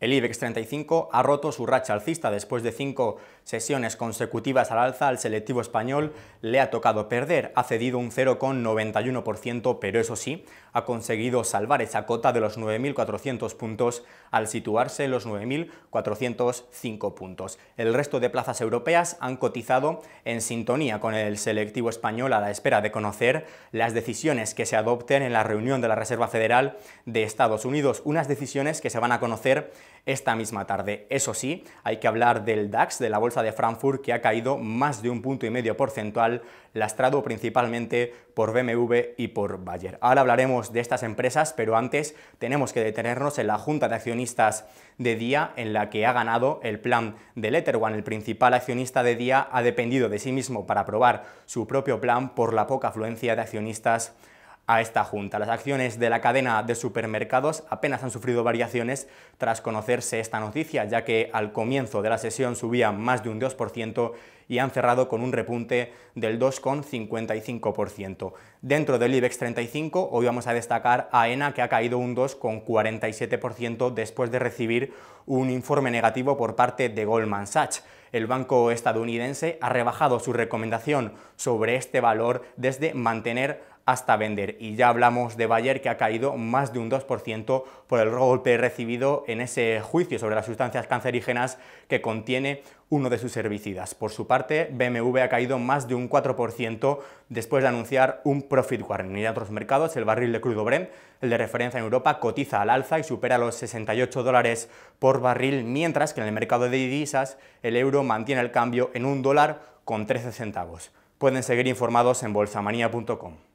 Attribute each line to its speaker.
Speaker 1: El IBEX 35 ha roto su racha alcista después de cinco sesiones consecutivas al alza. Al selectivo español le ha tocado perder, ha cedido un 0,91%, pero eso sí, ha conseguido salvar esa cota de los 9.400 puntos al situarse en los 9.405 puntos. El resto de plazas europeas han cotizado en sintonía con el selectivo español a la espera de conocer las decisiones que se adopten en la reunión de la Reserva Federal de Estados Unidos, unas decisiones que se van a conocer esta misma tarde. Eso sí, hay que hablar del DAX, de la bolsa de Frankfurt, que ha caído más de un punto y medio porcentual, lastrado principalmente por BMW y por Bayer. Ahora hablaremos de estas empresas, pero antes tenemos que detenernos en la junta de accionistas de día en la que ha ganado el plan de One. El principal accionista de día ha dependido de sí mismo para aprobar su propio plan por la poca afluencia de accionistas a esta junta. Las acciones de la cadena de supermercados apenas han sufrido variaciones tras conocerse esta noticia, ya que al comienzo de la sesión subían más de un 2% y han cerrado con un repunte del 2,55%. Dentro del IBEX 35, hoy vamos a destacar a ENA, que ha caído un 2,47% después de recibir un informe negativo por parte de Goldman Sachs. El banco estadounidense ha rebajado su recomendación sobre este valor desde mantener hasta vender. Y ya hablamos de Bayer que ha caído más de un 2% por el golpe recibido en ese juicio sobre las sustancias cancerígenas que contiene uno de sus herbicidas. Por su parte, BMW ha caído más de un 4% después de anunciar un profit warning. Y en otros mercados, el barril de crudo Brent, el de referencia en Europa, cotiza al alza y supera los 68 dólares por barril, mientras que en el mercado de divisas el euro mantiene el cambio en un dólar con 13 centavos. Pueden seguir informados en bolsamanía.com.